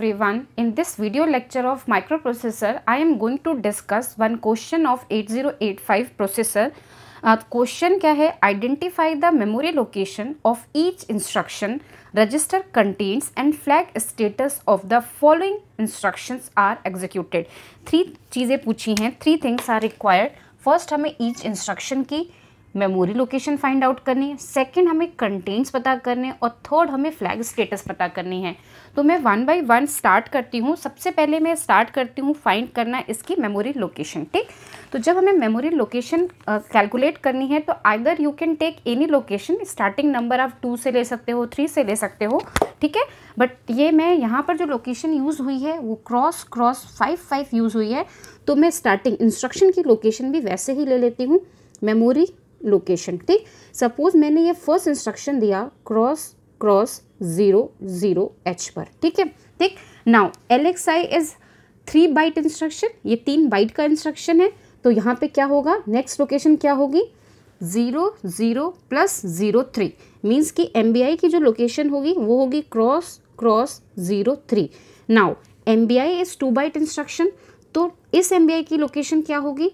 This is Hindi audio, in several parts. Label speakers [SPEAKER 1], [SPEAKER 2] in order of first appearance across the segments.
[SPEAKER 1] everyone. In this video lecture of microprocessor, I am going to discuss one question of 8085 processor question क्या है identify the memory location of each instruction register contents and flag status of the following instructions are executed three चीज़ें पूछी हैं three things are required first हमें ईच इंस्ट्रक्शन की मेमोरी लोकेशन फाइंड आउट करनी है सेकेंड हमें कंटेंट्स पता करने और थर्ड हमें फ्लैग स्टेटस पता करनी है तो मैं वन बाई वन स्टार्ट करती हूँ सबसे पहले मैं स्टार्ट करती हूँ फाइंड करना इसकी मेमोरी लोकेशन ठीक तो जब हमें मेमोरी लोकेशन कैलकुलेट करनी है तो either you can take any location starting number आप टू से ले सकते हो थ्री से ले सकते हो ठीक है बट ये मैं यहाँ पर जो लोकेशन यूज़ हुई है वो cross cross five five use हुई है तो मैं स्टार्टिंग इंस्ट्रक्शन की लोकेशन भी वैसे ही ले लेती हूँ मेमोरी लोकेशन ठीक सपोज मैंने ये फर्स्ट इंस्ट्रक्शन दिया cross cross zero zero H पर ठीक है ठीक now L X I is three byte instruction ये तीन बाइट का इंस्ट्रक्शन है तो यहाँ पे क्या होगा नेक्स्ट लोकेशन क्या होगी zero zero plus zero three means की एम बी आई की जो लोकेशन होगी वो होगी cross cross zero three now M B I is two byte instruction तो इस एम बी आई की लोकेशन क्या होगी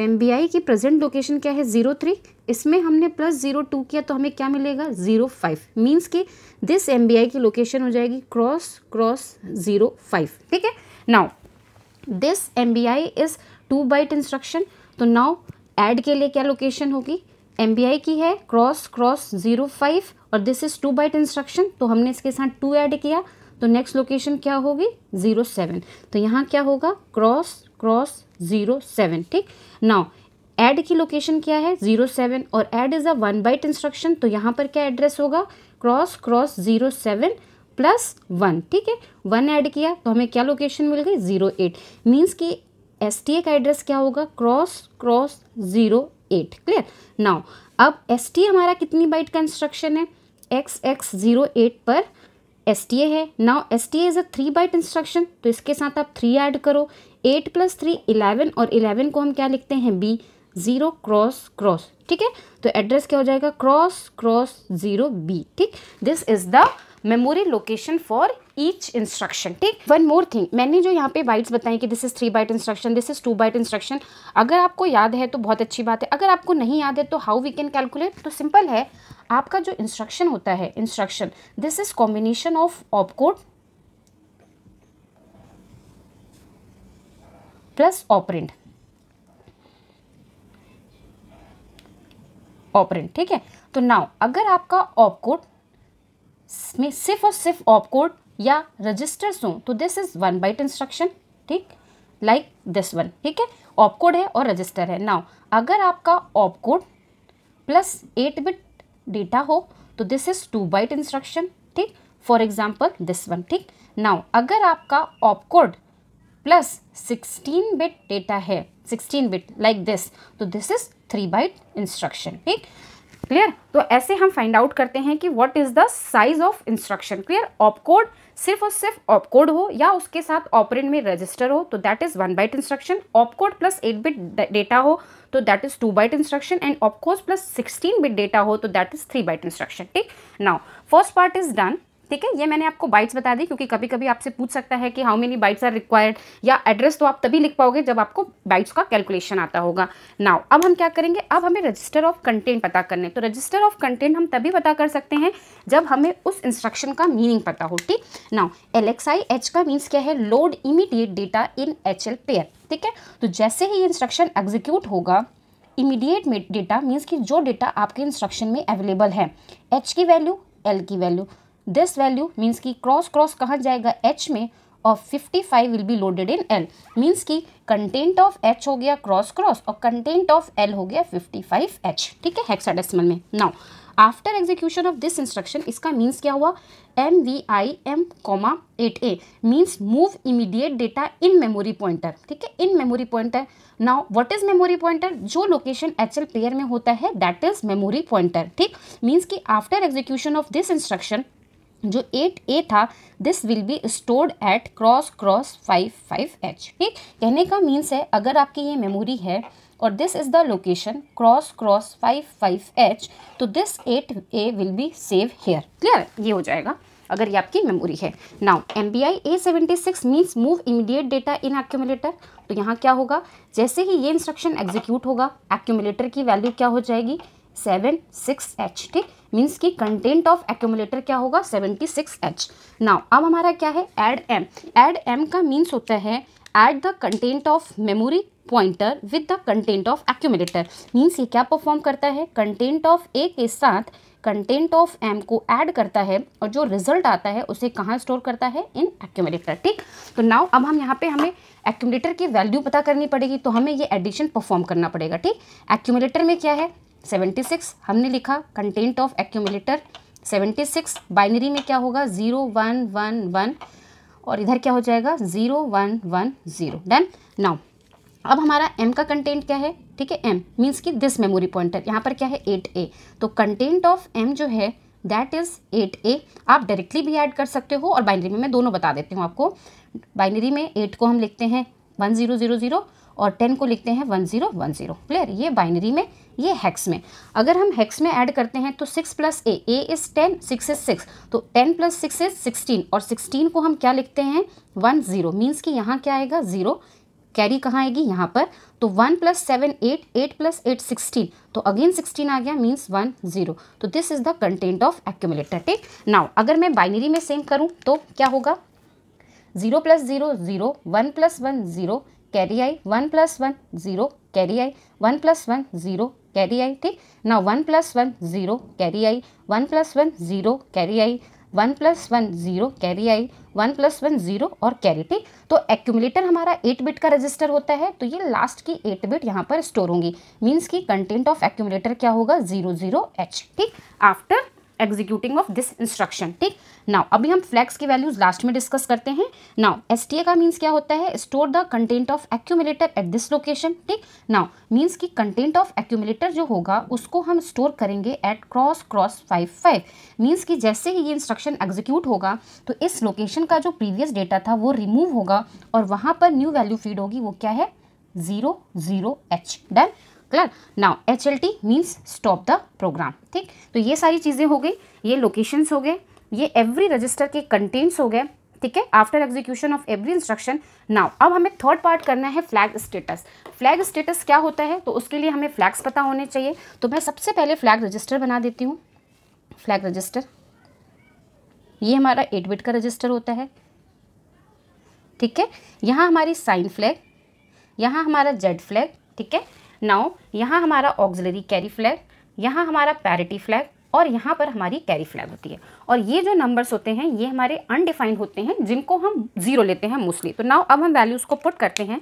[SPEAKER 1] एम की प्रेजेंट लोकेशन क्या है जीरो थ्री इसमें हमने प्लस जीरो टू किया तो हमें क्या मिलेगा जीरो फाइव मीन्स कि दिस एम की लोकेशन हो जाएगी क्रॉस क्रॉस जीरो फाइव ठीक है now this M B I is two byte instruction तो नाउ एड के लिए क्या लोकेशन होगी एम की है क्रॉस क्रॉस जीरो फाइव और this is two byte instruction तो हमने इसके साथ टू ऐड किया तो नेक्स्ट लोकेशन क्या होगी ज़ीरो सेवन तो यहाँ क्या होगा क्रॉस क्रॉस ज़ीरो सेवन ठीक नाउ एड की लोकेशन क्या है ज़ीरो सेवन और add is a one byte instruction तो यहाँ पर क्या एड्रेस होगा cross cross zero seven plus one ठीक है वन ऐड किया तो हमें क्या लोकेशन मिल गई ज़ीरो एट मीन्स कि एस टी ए का एड्रेस क्या होगा cross cross zero eight clear now अब एस टी हमारा कितनी बाइट का इंस्ट्रक्शन है एक्स एक्स ज़ीरो एट पर एस टी ए है now S T A a three byte instruction तो इसके साथ आप थ्री ऐड करो एट प्लस थ्री इलेवन और इलेवन को हम क्या लिखते हैं बी ज़ीरो क्रॉस क्रॉस ठीक है तो एड्रेस क्या हो जाएगा क्रॉस क्रॉस जीरो बी ठीक this is the memory location for each instruction ठीक वन मोर थिंग मैंने जो यहाँ पे बाइट्स बताई कि this is three byte instruction this is two byte instruction अगर आपको याद है तो बहुत अच्छी बात है अगर आपको नहीं याद है तो हाउ वी कैन कैलकुलेट तो सिंपल है आपका जो इंस्ट्रक्शन होता है instruction this is combination of opcode plus operand operand ठीक है तो नाउ अगर आपका ऑप कोड में सिर्फ और सिर्फ ऑप कोड या रजिस्टर्स हों तो this is one byte instruction ठीक लाइक दिस वन ठीक है ऑप कोड है और रजिस्टर है नाउ अगर आपका op code plus eight bit data हो तो this is two byte instruction ठीक फॉर एग्जाम्पल दिस वन ठीक नाउ अगर आपका op code plus sixteen bit data है सिक्सटीन बिट लाइक दिस तो this is three byte instruction ठीक क्लियर तो ऐसे हम फाइंड आउट करते हैं कि what is the size of instruction clear opcode सिर्फ और सिर्फ ऑपकोड हो या उसके साथ ऑपरेंट में रजिस्टर हो तो that is one byte instruction opcode plus eight bit data हो तो that is two byte instruction and opcode plus sixteen bit data हो तो that is three byte instruction ठीक now first part is done ठीक है ये मैंने आपको बाइट्स बता दी क्योंकि कभी कभी आपसे पूछ सकता है कि how many bytes are required या एड्रेस तो आप तभी लिख पाओगे जब आपको बाइट्स का कैलकुलेशन आता होगा नाउ अब हम क्या करेंगे अब हमें रजिस्टर ऑफ कंटेंट पता करने तो रजिस्टर ऑफ कंटेंट हम तभी पता कर सकते हैं जब हमें उस इंस्ट्रक्शन का मीनिंग पता हो ठीक now L X I H का मीन्स क्या है load immediate data in H L pair ठीक है तो जैसे ही इंस्ट्रक्शन एग्जीक्यूट होगा इमीडिएट डेटा मीन्स कि जो डेटा आपके इंस्ट्रक्शन में अवेलेबल है एच की वैल्यू एल की वैल्यू दिस वैल्यू मीन्स की क्रॉस क्रॉस कहाँ जाएगा एच में और 55 will be loaded in L means की कंटेंट ऑफ एच हो गया क्रॉस क्रॉस और कंटेंट ऑफ एल हो गया फाइव एच ठीक है हेक्साडेसिमल में now after execution of this instruction इसका मीन्स क्या हुआ M V I M comma eight A means move immediate data in memory pointer ठीक है in memory pointer now what is memory pointer जो लोकेशन एच एल पेयर में होता है दैट इज मेमोरी पॉइंटर ठीक मीन्स की after execution of this instruction जो एट ए था this will be stored at cross cross five five H ठीक कहने का मीन्स है अगर आपकी ये मेमोरी है और this is the location cross cross five five H तो this eight A will be save here clear ये हो जाएगा अगर ये आपकी मेमोरी है now M B I A seventy six means move immediate data in accumulator तो यहाँ क्या होगा जैसे ही ये इंस्ट्रक्शन एग्जीक्यूट होगा एक्यूमुलेटर की वैल्यू क्या हो जाएगी सेवन सिक्स एच ठीक मीन्स की कंटेंट ऑफ एक्यूमुलेटर क्या होगा सेवेंटी सिक्स एच नाउ अब हमारा क्या है एड एम एड एम का मीन्स होता है at the content of memory pointer with the content of accumulator means ये क्या परफॉर्म करता है कंटेंट ऑफ ए के साथ कंटेंट ऑफ एम को ऐड करता है और जो रिजल्ट आता है उसे कहाँ स्टोर करता है इन एक्यूमुलेटर ठीक तो नाउ अब हम यहाँ पे हमें एक्यूमुलेटर की वैल्यू पता करनी पड़ेगी तो हमें ये एडिशन परफॉर्म करना पड़ेगा ठीक एक्यूमुलेटर में क्या है सेवेंटी सिक्स हमने लिखा content of accumulator seventy six binary में क्या होगा ज़ीरो वन वन वन और इधर क्या हो जाएगा zero one one zero done now अब हमारा एम का कंटेंट क्या है ठीक है एम मीन्स कि दिस मेमोरी पॉइंटर यहाँ पर क्या है एट ए तो कंटेंट ऑफ एम जो है दैट इज़ एट ए आप डायरेक्टली भी ऐड कर सकते हो और बाइनरी में मैं दोनों बता देती हूँ आपको बाइनरी में एट को हम लिखते हैं वन ज़ीरो ज़ीरो ज़ीरो और टेन को लिखते हैं one zero one zero clear ये बाइनरी में ये हेक्स में अगर हम हेक्स में ऐड करते हैं तो six plus A A is ten six is six तो ten plus six is sixteen और सिक्सटीन को हम क्या लिखते हैं वन ज़ीरो मीन्स कि यहाँ क्या आएगा ज़ीरो कैरी कहाँ आएगी यहाँ पर तो one plus seven eight eight plus eight sixteen तो अगेन सिक्सटीन आ गया मीन्स वन जीरो तो this is the content of accumulator take now अगर मैं बाइनरी में सेम करूँ तो क्या होगा zero plus zero zero one plus one zero carry आई one plus one zero carry आई one plus one zero carry आई ठीक ना one plus one zero carry आई one plus one zero carry आई one plus one zero carry आई वन प्लस वन ज़ीरो और कैरी ठीक तो एक्यूमुलेटर हमारा एट बिट का रजिस्टर होता है तो ये लास्ट की एट बिट यहाँ पर स्टोर होंगी मीन्स की कंटेंट ऑफ एक्यूमुलेटर क्या होगा ज़ीरो ज़ीरो एच ठीक after executing of this instruction ठीक नाउ अभी हम फ्लैग्स की वैल्यूज लास्ट में डिस्कस करते हैं नाउ एस का मीन्स क्या होता है store the content of accumulator at this location ठीक नाउ मीन्स की कंटेंट ऑफ एक्यूमिलेटर जो होगा उसको हम स्टोर करेंगे at cross cross five five means की जैसे ही ये इंस्ट्रक्शन एग्जीक्यूट होगा तो इस लोकेशन का जो प्रीवियस डेटा था वो रिमूव होगा और वहाँ पर न्यू वैल्यू फीड होगी वो क्या है zero zero H done clear now H L T means stop the program ठीक तो ये सारी चीज़ें हो गई ये लोकेशंस हो गए ये एवरी रजिस्टर के कंटेंट्स हो गए ठीक है after execution of every instruction now अब हमें थर्ड पार्ट करना है फ्लैग स्टेटस फ्लैग स्टेटस क्या होता है तो उसके लिए हमें फ्लैग्स पता होने चाहिए तो मैं सबसे पहले फ्लैग रजिस्टर बना देती हूँ फ्लैग रजिस्टर ये हमारा एट बिट का रजिस्टर होता है ठीक है यहाँ हमारी साइन फ्लैग यहाँ हमारा जेड फ्लैग ठीक है नाउ यहाँ हमारा ऑक्सिलरी कैरी फ्लैग यहाँ हमारा पैरिटी फ्लैग और यहाँ पर हमारी कैरी फ्लैग होती है और ये जो नंबर्स होते हैं ये हमारे अनडिफाइंड होते हैं जिनको हम जीरो लेते हैं मोस्टली तो नाउ अब हम वैल्यूज़ को पुट करते हैं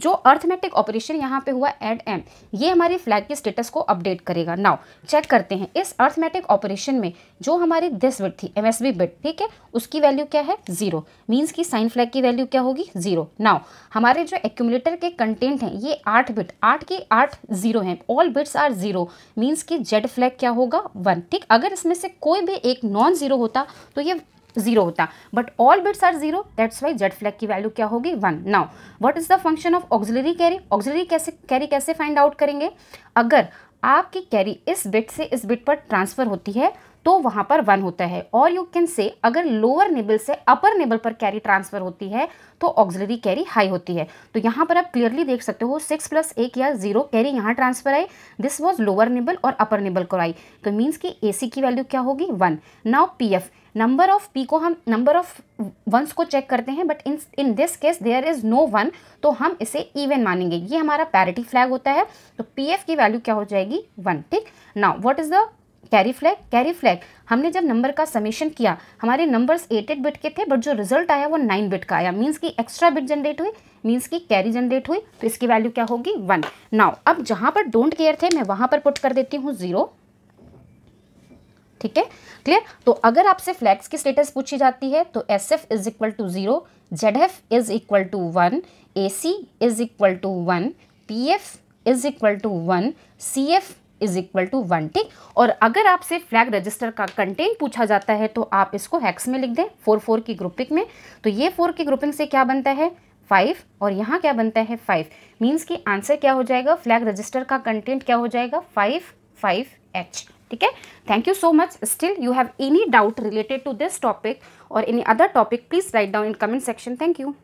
[SPEAKER 1] जो अर्थमेटिक ऑपरेशन यहाँ पे हुआ एड एम ये हमारे फ्लैग के स्टेटस को अपडेट करेगा नाउ चेक करते हैं इस अर्थमेटिक ऑपरेशन में जो हमारी दिस बिट थी एम बिट ठीक है उसकी वैल्यू क्या है जीरो मीन्स की साइन फ्लैग की वैल्यू क्या होगी जीरो नाउ हमारे जो एक्यूमुलेटर के कंटेंट हैं ये आठ बिट आठ की आठ जीरो हैं all bits are zero means की जेड फ्लैग क्या होगा वन ठीक अगर इसमें से कोई भी एक नॉन जीरो होता तो ये जीरो होता but all bits are zero that's why Z flag की वैल्यू क्या होगी one now what is the function of auxiliary carry auxiliary कैसे कैरी कैसे फाइंड आउट करेंगे अगर आपकी कैरी इस बिट से इस बिट पर ट्रांसफ़र होती है तो वहां पर वन होता है और यू कैन से अगर लोअर नेबल से अपर नेबल पर कैरी ट्रांसफ़र होती है तो ऑक्सिलरी कैरी हाई होती है तो यहां पर आप क्लियरली देख सकते हो सिक्स प्लस एक या जीरो कैरी यहां ट्रांसफ़र आई दिस वॉज लोअर नेबल और अपर नेबल को आई तो मींस कि ए की वैल्यू क्या होगी one now P F number of P को हम नंबर ऑफ वंस को चेक करते हैं but in in this case there is no one तो हम इसे इवन मानेंगे ये हमारा पैरिटी फ्लैग होता है तो पी एफ की वैल्यू क्या हो जाएगी वन ठीक ना what is the carry flag carry flag हमने जब नंबर का समीशन किया हमारे नंबर्स एट एट बिट के थे बट जो रिजल्ट आया वो नाइन बिट का आया मीन्स की एक्स्ट्रा बिट जनरेट हुई मीन्स की कैरी जनरेट हुई तो इसकी वैल्यू क्या होगी वन नाउ अब जहाँ पर डोंट केयर थे मैं वहाँ पर पुट कर देती हूँ जीरो ठीक है क्लियर तो अगर आपसे फ्लैक्स की स्टेटस पूछी जाती है तो S F is equal to zero Z F is equal to one A C is equal to one P F is equal to one C F is equal to one ठीक और अगर आपसे फ्लैग रजिस्टर का कंटेंट पूछा जाता है तो आप इसको हैक्स में लिख दें फोर फोर की ग्रुपिंग में तो ये फोर की ग्रुपिंग से क्या बनता है फाइव और यहाँ क्या बनता है फाइव मीन्स कि आंसर क्या हो जाएगा फ्लैग रजिस्टर का कंटेंट क्या हो जाएगा फाइव फाइव एच ठीक है thank you so much still you have any doubt related to this topic और any other topic please write down in comment section thank you